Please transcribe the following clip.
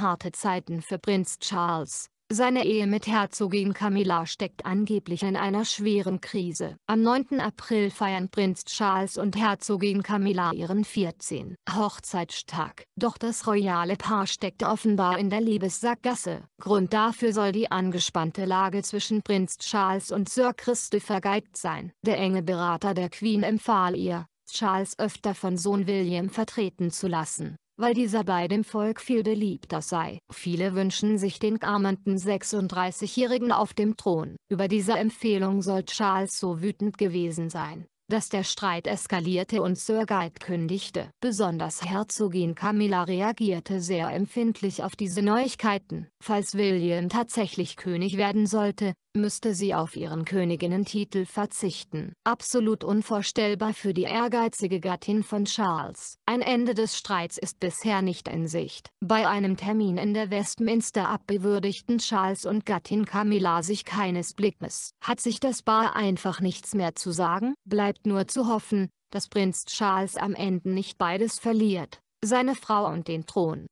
harte Zeiten für Prinz Charles. Seine Ehe mit Herzogin Camilla steckt angeblich in einer schweren Krise. Am 9. April feiern Prinz Charles und Herzogin Camilla ihren 14. Hochzeitstag. Doch das royale Paar steckt offenbar in der Liebessackgasse. Grund dafür soll die angespannte Lage zwischen Prinz Charles und Sir Christopher Guide sein. Der enge Berater der Queen empfahl ihr, Charles öfter von Sohn William vertreten zu lassen weil dieser bei dem Volk viel beliebter sei. Viele wünschen sich den armenden 36-Jährigen auf dem Thron. Über diese Empfehlung soll Charles so wütend gewesen sein, dass der Streit eskalierte und Sir Guide kündigte. Besonders Herzogin Camilla reagierte sehr empfindlich auf diese Neuigkeiten. Falls William tatsächlich König werden sollte, müsste sie auf ihren Königinnentitel verzichten. Absolut unvorstellbar für die ehrgeizige Gattin von Charles. Ein Ende des Streits ist bisher nicht in Sicht. Bei einem Termin in der Westminster abbewürdigten Charles und Gattin Camilla sich keines Blickes. Hat sich das Paar einfach nichts mehr zu sagen? Bleibt nur zu hoffen, dass Prinz Charles am Ende nicht beides verliert, seine Frau und den Thron.